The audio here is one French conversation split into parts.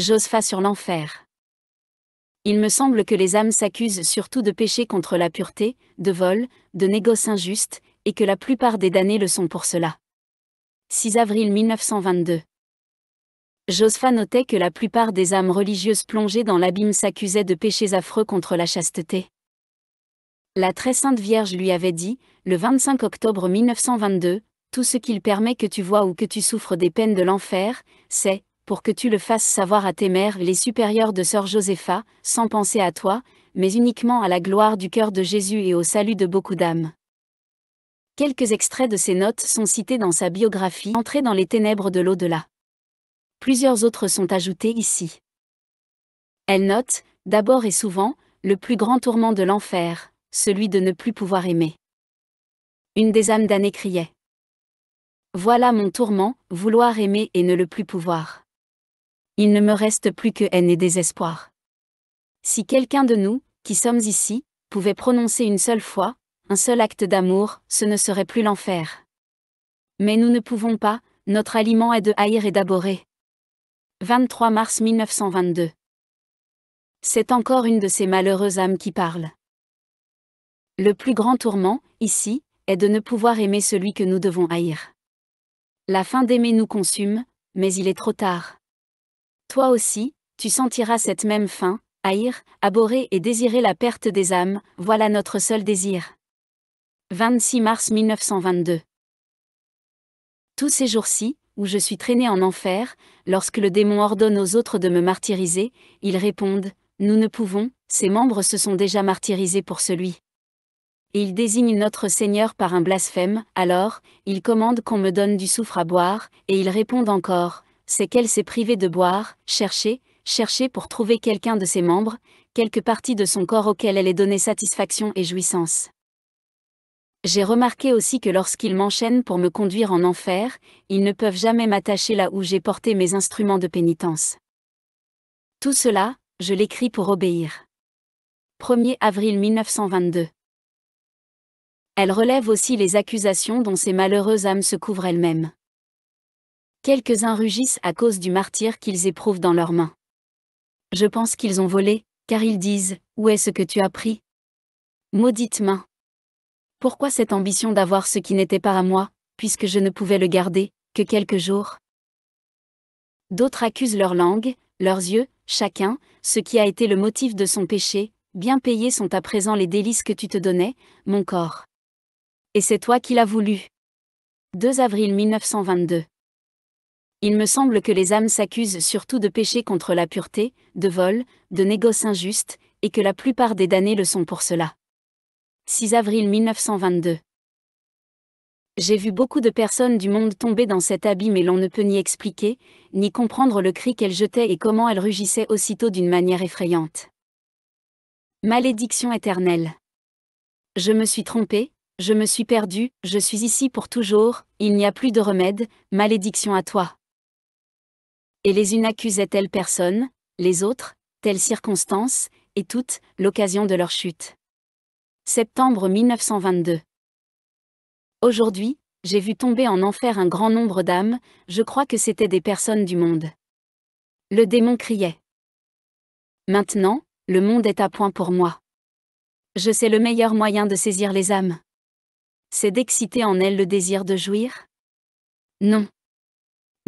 Jospha sur l'enfer. Il me semble que les âmes s'accusent surtout de pécher contre la pureté, de vol, de négoces injustes, et que la plupart des damnés le sont pour cela. 6 avril 1922. Joseph notait que la plupart des âmes religieuses plongées dans l'abîme s'accusaient de péchés affreux contre la chasteté. La très sainte Vierge lui avait dit, le 25 octobre 1922, Tout ce qu'il permet que tu vois ou que tu souffres des peines de l'enfer, c'est, pour que tu le fasses savoir à tes mères les supérieures de sœur Josépha, sans penser à toi, mais uniquement à la gloire du cœur de Jésus et au salut de beaucoup d'âmes. Quelques extraits de ces notes sont cités dans sa biographie Entrée dans les ténèbres de l'au-delà. Plusieurs autres sont ajoutés ici. Elle note, d'abord et souvent, le plus grand tourment de l'enfer, celui de ne plus pouvoir aimer. Une des âmes damnées criait. Voilà mon tourment, vouloir aimer et ne le plus pouvoir il ne me reste plus que haine et désespoir. Si quelqu'un de nous, qui sommes ici, pouvait prononcer une seule fois, un seul acte d'amour, ce ne serait plus l'enfer. Mais nous ne pouvons pas, notre aliment est de haïr et d'aborer. 23 mars 1922. C'est encore une de ces malheureuses âmes qui parlent. Le plus grand tourment, ici, est de ne pouvoir aimer celui que nous devons haïr. La fin d'aimer nous consume, mais il est trop tard. Toi aussi, tu sentiras cette même faim, haïr, abhorrer et désirer la perte des âmes, voilà notre seul désir. 26 mars 1922 Tous ces jours-ci, où je suis traîné en enfer, lorsque le démon ordonne aux autres de me martyriser, ils répondent Nous ne pouvons, ses membres se sont déjà martyrisés pour celui. Et il désigne notre Seigneur par un blasphème, alors, il commande qu'on me donne du soufre à boire, et ils répondent encore c'est qu'elle s'est privée de boire, chercher, chercher pour trouver quelqu'un de ses membres, quelque partie de son corps auquel elle ait donné satisfaction et jouissance. J'ai remarqué aussi que lorsqu'ils m'enchaînent pour me conduire en enfer, ils ne peuvent jamais m'attacher là où j'ai porté mes instruments de pénitence. Tout cela, je l'écris pour obéir. 1er avril 1922. Elle relève aussi les accusations dont ces malheureuses âmes se couvrent elles-mêmes. Quelques-uns rugissent à cause du martyr qu'ils éprouvent dans leurs mains. Je pense qu'ils ont volé, car ils disent, où est ce que tu as pris Maudite main. Pourquoi cette ambition d'avoir ce qui n'était pas à moi, puisque je ne pouvais le garder, que quelques jours D'autres accusent leur langue, leurs yeux, chacun, ce qui a été le motif de son péché, bien payés sont à présent les délices que tu te donnais, mon corps. Et c'est toi qui l'as voulu. 2 avril 1922 il me semble que les âmes s'accusent surtout de pécher contre la pureté, de vol, de négoce injuste, et que la plupart des damnés le sont pour cela. 6 avril 1922 j'ai vu beaucoup de personnes du monde tomber dans cet abîme et l'on ne peut ni expliquer, ni comprendre le cri qu'elles jetaient et comment elles rugissaient aussitôt d'une manière effrayante. Malédiction éternelle. Je me suis trompé, je me suis perdu, je suis ici pour toujours, il n'y a plus de remède, malédiction à toi. Et les unes accusaient telle personne, les autres, telle circonstance, et toutes, l'occasion de leur chute. Septembre 1922. Aujourd'hui, j'ai vu tomber en enfer un grand nombre d'âmes, je crois que c'étaient des personnes du monde. Le démon criait. Maintenant, le monde est à point pour moi. Je sais le meilleur moyen de saisir les âmes. C'est d'exciter en elles le désir de jouir Non.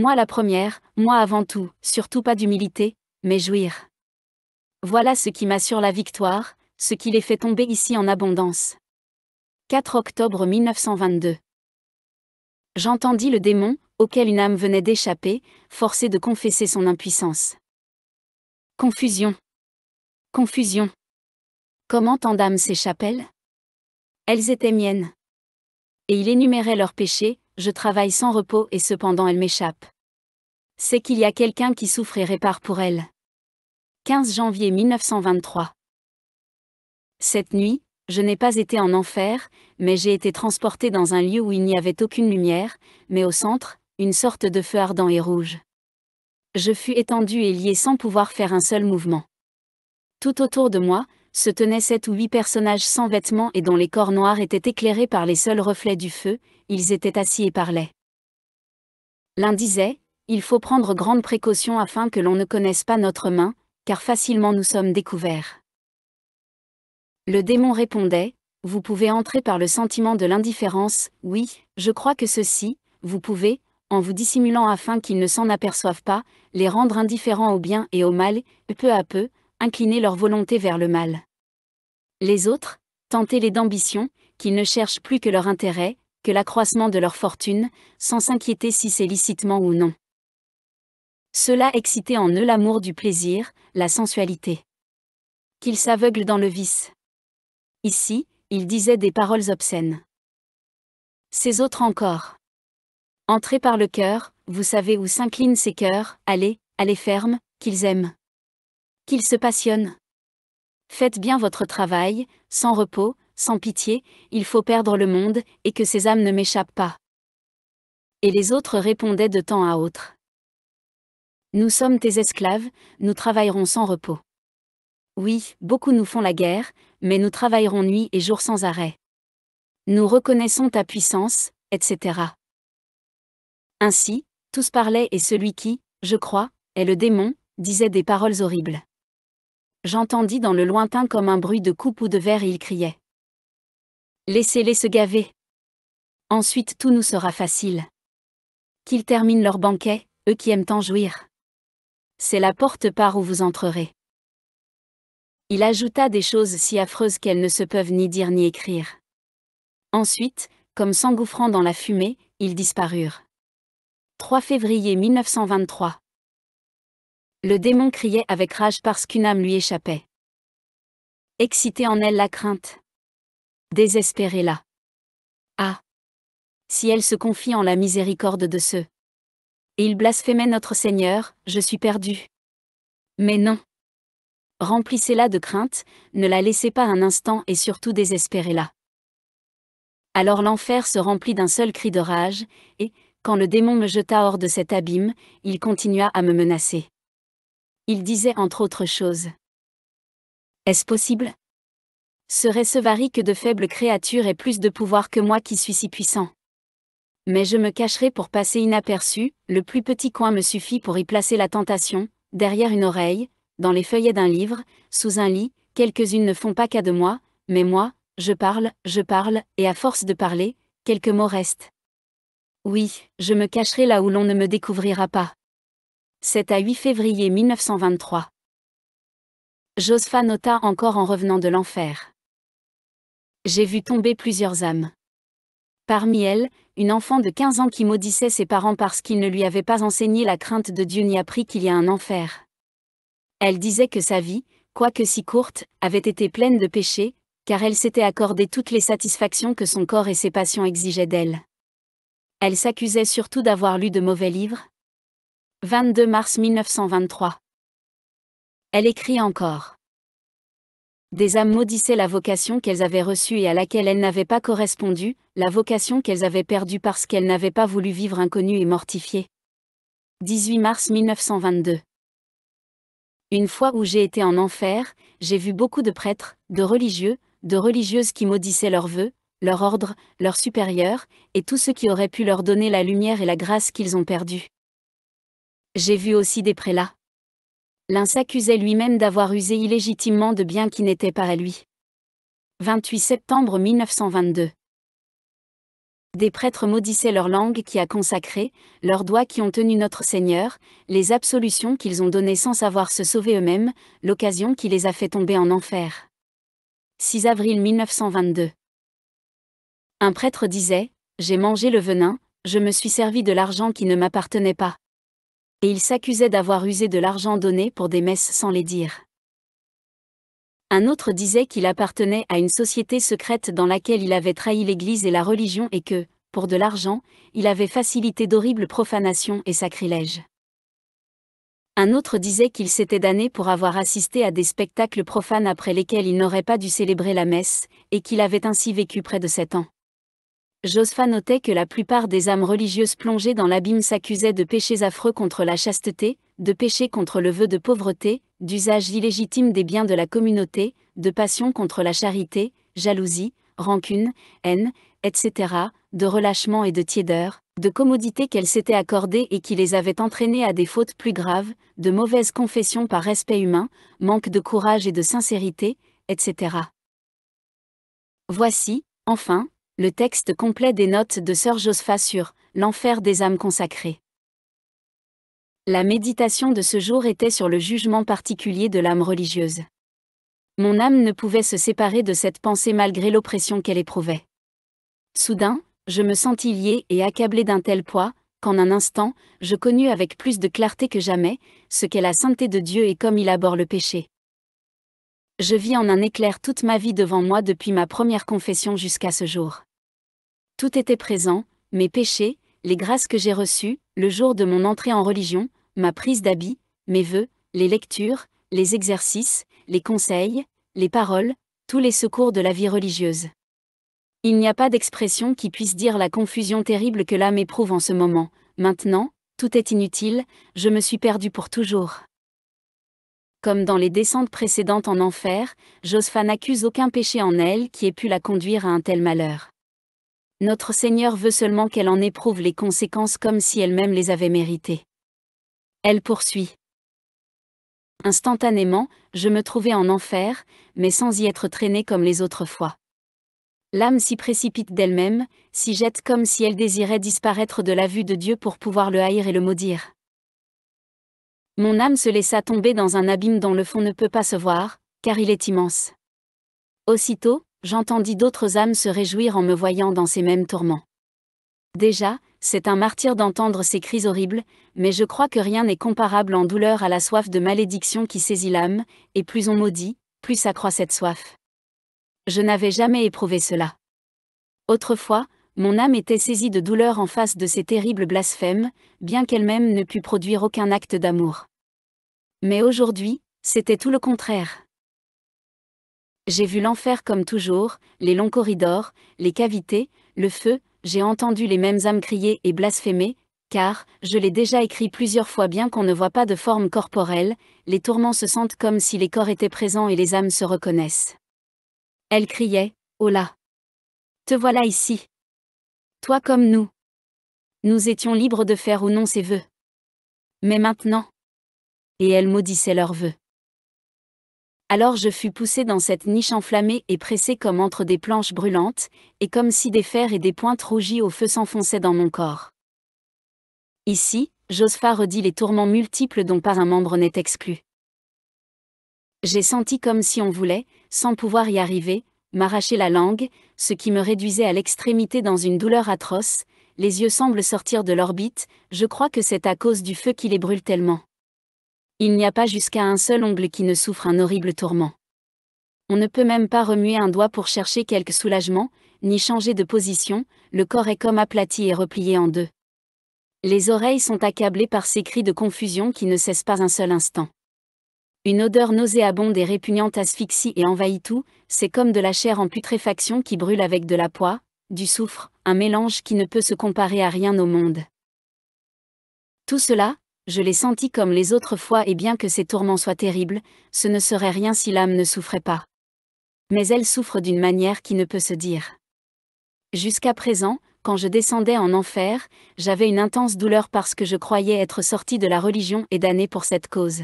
Moi la première, moi avant tout, surtout pas d'humilité, mais jouir. Voilà ce qui m'assure la victoire, ce qui les fait tomber ici en abondance. 4 octobre 1922. J'entendis le démon, auquel une âme venait d'échapper, forcé de confesser son impuissance. Confusion. Confusion. Comment tant d'âmes s'échappent-elles Elles étaient miennes. Et il énumérait leurs péchés, je travaille sans repos et cependant elle m'échappe. C'est qu'il y a quelqu'un qui souffre et répare pour elle. 15 janvier 1923. Cette nuit, je n'ai pas été en enfer, mais j'ai été transporté dans un lieu où il n'y avait aucune lumière, mais au centre, une sorte de feu ardent et rouge. Je fus étendu et lié sans pouvoir faire un seul mouvement. Tout autour de moi, se tenaient sept ou huit personnages sans vêtements et dont les corps noirs étaient éclairés par les seuls reflets du feu, ils étaient assis et parlaient. L'un disait, Il faut prendre grande précaution afin que l'on ne connaisse pas notre main, car facilement nous sommes découverts. Le démon répondait, Vous pouvez entrer par le sentiment de l'indifférence, oui, je crois que ceci, vous pouvez, en vous dissimulant afin qu'ils ne s'en aperçoivent pas, les rendre indifférents au bien et au mal, peu à peu, incliner leur volonté vers le mal. Les autres, tentez-les d'ambition, qu'ils ne cherchent plus que leur intérêt, que l'accroissement de leur fortune, sans s'inquiéter si c'est licitement ou non. Cela excitait en eux l'amour du plaisir, la sensualité. Qu'ils s'aveuglent dans le vice. Ici, ils disaient des paroles obscènes. Ces autres encore. Entrez par le cœur, vous savez où s'inclinent ces cœurs, allez, allez ferme, qu'ils aiment. Qu'ils se passionnent. Faites bien votre travail, sans repos, sans pitié, il faut perdre le monde, et que ces âmes ne m'échappent pas. Et les autres répondaient de temps à autre. Nous sommes tes esclaves, nous travaillerons sans repos. Oui, beaucoup nous font la guerre, mais nous travaillerons nuit et jour sans arrêt. Nous reconnaissons ta puissance, etc. Ainsi, tous parlaient et celui qui, je crois, est le démon, disait des paroles horribles. J'entendis dans le lointain comme un bruit de coupe ou de verre et il criait. Laissez-les se gaver. Ensuite tout nous sera facile. Qu'ils terminent leur banquet, eux qui aiment tant jouir. C'est la porte par où vous entrerez. Il ajouta des choses si affreuses qu'elles ne se peuvent ni dire ni écrire. Ensuite, comme s'engouffrant dans la fumée, ils disparurent. 3 février 1923. Le démon criait avec rage parce qu'une âme lui échappait. Excité en elle la crainte désespérez-la. Ah Si elle se confie en la miséricorde de ceux. Et il blasphémait notre Seigneur, je suis perdu. Mais non Remplissez-la de crainte, ne la laissez pas un instant et surtout désespérez-la. Alors l'enfer se remplit d'un seul cri de rage, et, quand le démon me jeta hors de cet abîme, il continua à me menacer. Il disait entre autres choses. Est-ce possible Serait ce vari que de faibles créatures aient plus de pouvoir que moi qui suis si puissant Mais je me cacherai pour passer inaperçu, le plus petit coin me suffit pour y placer la tentation, derrière une oreille, dans les feuillets d'un livre, sous un lit, quelques-unes ne font pas cas de moi, mais moi, je parle, je parle, et à force de parler, quelques mots restent. Oui, je me cacherai là où l'on ne me découvrira pas. 7 à 8 février 1923. Josepha nota encore en revenant de l'enfer j'ai vu tomber plusieurs âmes. Parmi elles, une enfant de 15 ans qui maudissait ses parents parce qu'ils ne lui avaient pas enseigné la crainte de Dieu ni appris qu'il y a un enfer. Elle disait que sa vie, quoique si courte, avait été pleine de péchés, car elle s'était accordé toutes les satisfactions que son corps et ses passions exigeaient d'elle. Elle s'accusait surtout d'avoir lu de mauvais livres. 22 mars 1923. Elle écrit encore. Des âmes maudissaient la vocation qu'elles avaient reçue et à laquelle elles n'avaient pas correspondu, la vocation qu'elles avaient perdue parce qu'elles n'avaient pas voulu vivre inconnues et mortifiée. 18 mars 1922 Une fois où j'ai été en enfer, j'ai vu beaucoup de prêtres, de religieux, de religieuses qui maudissaient leurs vœux, leur ordre, leurs supérieurs, et tout ce qui aurait pu leur donner la lumière et la grâce qu'ils ont perdu. J'ai vu aussi des prélats. L'un s'accusait lui-même d'avoir usé illégitimement de biens qui n'étaient pas à lui. 28 septembre 1922 des prêtres maudissaient leur langue qui a consacré, leurs doigts qui ont tenu notre Seigneur, les absolutions qu'ils ont données sans savoir se sauver eux-mêmes, l'occasion qui les a fait tomber en enfer. 6 avril 1922 Un prêtre disait, J'ai mangé le venin, je me suis servi de l'argent qui ne m'appartenait pas et il s'accusait d'avoir usé de l'argent donné pour des messes sans les dire. Un autre disait qu'il appartenait à une société secrète dans laquelle il avait trahi l'Église et la religion et que, pour de l'argent, il avait facilité d'horribles profanations et sacrilèges. Un autre disait qu'il s'était damné pour avoir assisté à des spectacles profanes après lesquels il n'aurait pas dû célébrer la messe, et qu'il avait ainsi vécu près de sept ans. Joseph notait que la plupart des âmes religieuses plongées dans l'abîme s'accusaient de péchés affreux contre la chasteté, de péchés contre le vœu de pauvreté, d'usage illégitime des biens de la communauté, de passion contre la charité, jalousie, rancune, haine, etc., de relâchement et de tiédeur, de commodités qu'elles s'étaient accordées et qui les avaient entraînées à des fautes plus graves, de mauvaises confessions par respect humain, manque de courage et de sincérité, etc. Voici, enfin, le texte complet des notes de Sœur Joseph sur L'enfer des âmes consacrées. La méditation de ce jour était sur le jugement particulier de l'âme religieuse. Mon âme ne pouvait se séparer de cette pensée malgré l'oppression qu'elle éprouvait. Soudain, je me sentis lié et accablé d'un tel poids, qu'en un instant, je connus avec plus de clarté que jamais, ce qu'est la sainteté de Dieu et comme il aborde le péché. Je vis en un éclair toute ma vie devant moi depuis ma première confession jusqu'à ce jour. Tout était présent, mes péchés, les grâces que j'ai reçues, le jour de mon entrée en religion, ma prise d'habit, mes vœux, les lectures, les exercices, les conseils, les paroles, tous les secours de la vie religieuse. Il n'y a pas d'expression qui puisse dire la confusion terrible que l'âme éprouve en ce moment. Maintenant, tout est inutile, je me suis perdu pour toujours. Comme dans les descentes précédentes en enfer, Jospha n'accuse aucun péché en elle qui ait pu la conduire à un tel malheur. Notre Seigneur veut seulement qu'elle en éprouve les conséquences comme si elle-même les avait méritées. Elle poursuit. Instantanément, je me trouvais en enfer, mais sans y être traînée comme les autres fois. L'âme s'y précipite d'elle-même, s'y jette comme si elle désirait disparaître de la vue de Dieu pour pouvoir le haïr et le maudire. Mon âme se laissa tomber dans un abîme dont le fond ne peut pas se voir, car il est immense. Aussitôt, J'entendis d'autres âmes se réjouir en me voyant dans ces mêmes tourments. Déjà, c'est un martyr d'entendre ces cris horribles, mais je crois que rien n'est comparable en douleur à la soif de malédiction qui saisit l'âme, et plus on maudit, plus s'accroît cette soif. Je n'avais jamais éprouvé cela. Autrefois, mon âme était saisie de douleur en face de ces terribles blasphèmes, bien qu'elle-même ne pût produire aucun acte d'amour. Mais aujourd'hui, c'était tout le contraire. J'ai vu l'enfer comme toujours, les longs corridors, les cavités, le feu, j'ai entendu les mêmes âmes crier et blasphémer, car, je l'ai déjà écrit plusieurs fois bien qu'on ne voit pas de forme corporelle, les tourments se sentent comme si les corps étaient présents et les âmes se reconnaissent. Elle criait, Oh là Te voilà ici Toi comme nous Nous étions libres de faire ou non ses vœux. Mais maintenant Et elle maudissait leurs vœux. Alors je fus poussé dans cette niche enflammée et pressé comme entre des planches brûlantes, et comme si des fers et des pointes rougies au feu s'enfonçaient dans mon corps. Ici, Josphat redit les tourments multiples dont par un membre n'est exclu. J'ai senti comme si on voulait, sans pouvoir y arriver, m'arracher la langue, ce qui me réduisait à l'extrémité dans une douleur atroce, les yeux semblent sortir de l'orbite, je crois que c'est à cause du feu qui les brûle tellement. Il n'y a pas jusqu'à un seul ongle qui ne souffre un horrible tourment. On ne peut même pas remuer un doigt pour chercher quelque soulagement, ni changer de position, le corps est comme aplati et replié en deux. Les oreilles sont accablées par ces cris de confusion qui ne cessent pas un seul instant. Une odeur nauséabonde et répugnante asphyxie et envahit tout, c'est comme de la chair en putréfaction qui brûle avec de la poix, du soufre, un mélange qui ne peut se comparer à rien au monde. Tout cela, je l'ai senti comme les autres fois et bien que ces tourments soient terribles, ce ne serait rien si l'âme ne souffrait pas. Mais elle souffre d'une manière qui ne peut se dire. Jusqu'à présent, quand je descendais en enfer, j'avais une intense douleur parce que je croyais être sorti de la religion et damné pour cette cause.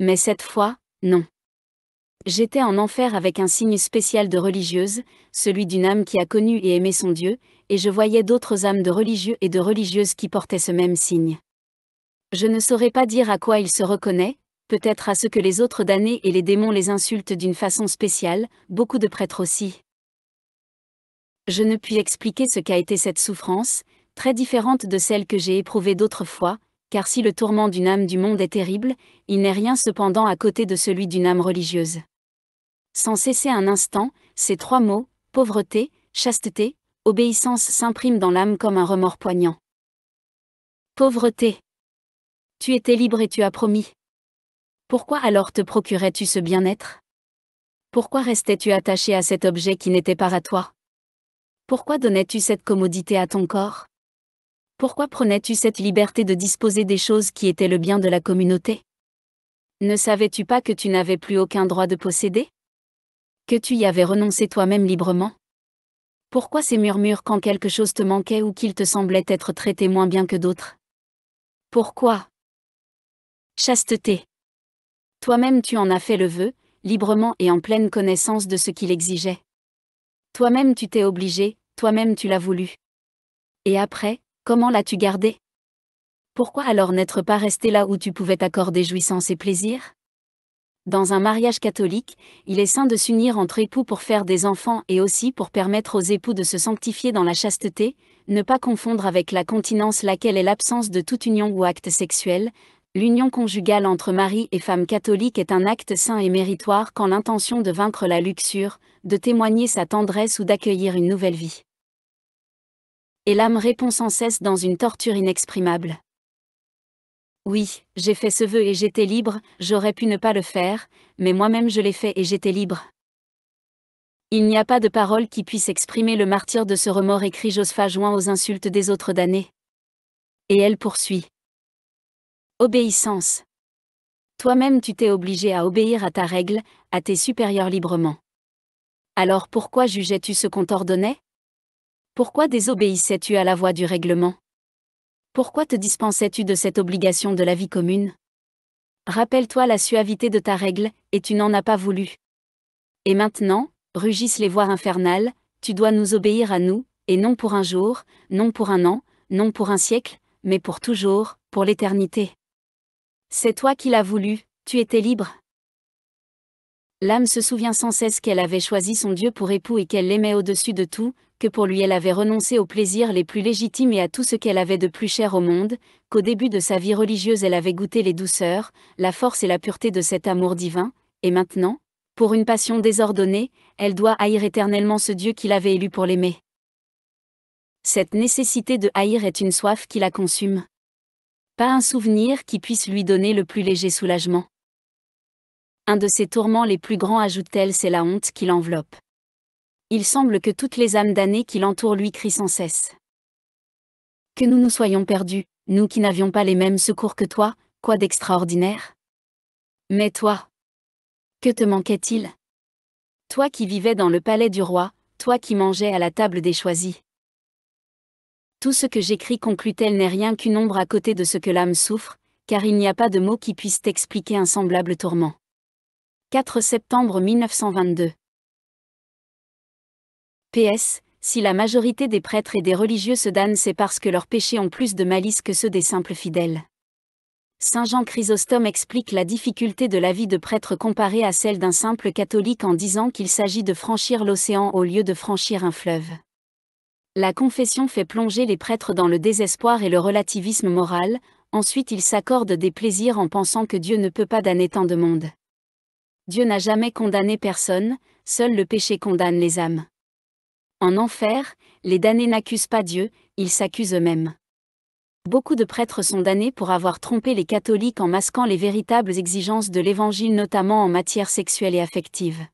Mais cette fois, non. J'étais en enfer avec un signe spécial de religieuse, celui d'une âme qui a connu et aimé son Dieu, et je voyais d'autres âmes de religieux et de religieuses qui portaient ce même signe. Je ne saurais pas dire à quoi il se reconnaît, peut-être à ce que les autres damnés et les démons les insultent d'une façon spéciale, beaucoup de prêtres aussi. Je ne puis expliquer ce qu'a été cette souffrance, très différente de celle que j'ai éprouvée d'autres fois, car si le tourment d'une âme du monde est terrible, il n'est rien cependant à côté de celui d'une âme religieuse. Sans cesser un instant, ces trois mots, pauvreté, chasteté, obéissance s'impriment dans l'âme comme un remords poignant. Pauvreté. Tu étais libre et tu as promis. Pourquoi alors te procurais-tu ce bien-être Pourquoi restais-tu attaché à cet objet qui n'était pas à toi Pourquoi donnais-tu cette commodité à ton corps Pourquoi prenais-tu cette liberté de disposer des choses qui étaient le bien de la communauté Ne savais-tu pas que tu n'avais plus aucun droit de posséder Que tu y avais renoncé toi-même librement pourquoi ces murmures quand quelque chose te manquait ou qu'il te semblait être traité moins bien que d'autres Pourquoi Chasteté. Toi-même tu en as fait le vœu, librement et en pleine connaissance de ce qu'il exigeait. Toi-même tu t'es obligé, toi-même tu l'as voulu. Et après, comment l'as-tu gardé Pourquoi alors n'être pas resté là où tu pouvais t'accorder jouissance et plaisir Dans un mariage catholique, il est sain de s'unir entre époux pour faire des enfants et aussi pour permettre aux époux de se sanctifier dans la chasteté, ne pas confondre avec la continence laquelle est l'absence de toute union ou acte sexuel, L'union conjugale entre mari et femme catholique est un acte saint et méritoire quand l'intention de vaincre la luxure, de témoigner sa tendresse ou d'accueillir une nouvelle vie. Et l'âme répond sans cesse dans une torture inexprimable. Oui, j'ai fait ce vœu et j'étais libre, j'aurais pu ne pas le faire, mais moi-même je l'ai fait et j'étais libre. Il n'y a pas de parole qui puisse exprimer le martyr de ce remords, écrit Josepha joint aux insultes des autres damnés. Et elle poursuit. Obéissance. Toi-même tu t'es obligé à obéir à ta règle, à tes supérieurs librement. Alors pourquoi jugeais-tu ce qu'on t'ordonnait Pourquoi désobéissais-tu à la voix du règlement Pourquoi te dispensais-tu de cette obligation de la vie commune Rappelle-toi la suavité de ta règle, et tu n'en as pas voulu. Et maintenant, rugissent les voix infernales, tu dois nous obéir à nous, et non pour un jour, non pour un an, non pour un siècle, mais pour toujours, pour l'éternité. C'est toi qui l'as voulu, tu étais libre. L'âme se souvient sans cesse qu'elle avait choisi son Dieu pour époux et qu'elle l'aimait au-dessus de tout, que pour lui elle avait renoncé aux plaisirs les plus légitimes et à tout ce qu'elle avait de plus cher au monde, qu'au début de sa vie religieuse elle avait goûté les douceurs, la force et la pureté de cet amour divin, et maintenant, pour une passion désordonnée, elle doit haïr éternellement ce Dieu qu'il avait élu pour l'aimer. Cette nécessité de haïr est une soif qui la consume pas un souvenir qui puisse lui donner le plus léger soulagement. Un de ses tourments les plus grands, ajoute-t-elle, c'est la honte qui l'enveloppe. Il semble que toutes les âmes damnées qui l'entourent lui crient sans cesse. Que nous nous soyons perdus, nous qui n'avions pas les mêmes secours que toi, quoi d'extraordinaire Mais toi Que te manquait-il Toi qui vivais dans le palais du roi, toi qui mangeais à la table des choisis. Tout ce que j'écris conclut-elle n'est rien qu'une ombre à côté de ce que l'âme souffre, car il n'y a pas de mots qui puissent expliquer un semblable tourment. 4 septembre 1922 PS, si la majorité des prêtres et des religieux se damnent c'est parce que leurs péchés ont plus de malice que ceux des simples fidèles. Saint Jean Chrysostome explique la difficulté de la vie de prêtre comparée à celle d'un simple catholique en disant qu'il s'agit de franchir l'océan au lieu de franchir un fleuve. La confession fait plonger les prêtres dans le désespoir et le relativisme moral, ensuite ils s'accordent des plaisirs en pensant que Dieu ne peut pas damner tant de monde. Dieu n'a jamais condamné personne, seul le péché condamne les âmes. En enfer, les damnés n'accusent pas Dieu, ils s'accusent eux-mêmes. Beaucoup de prêtres sont damnés pour avoir trompé les catholiques en masquant les véritables exigences de l'Évangile notamment en matière sexuelle et affective.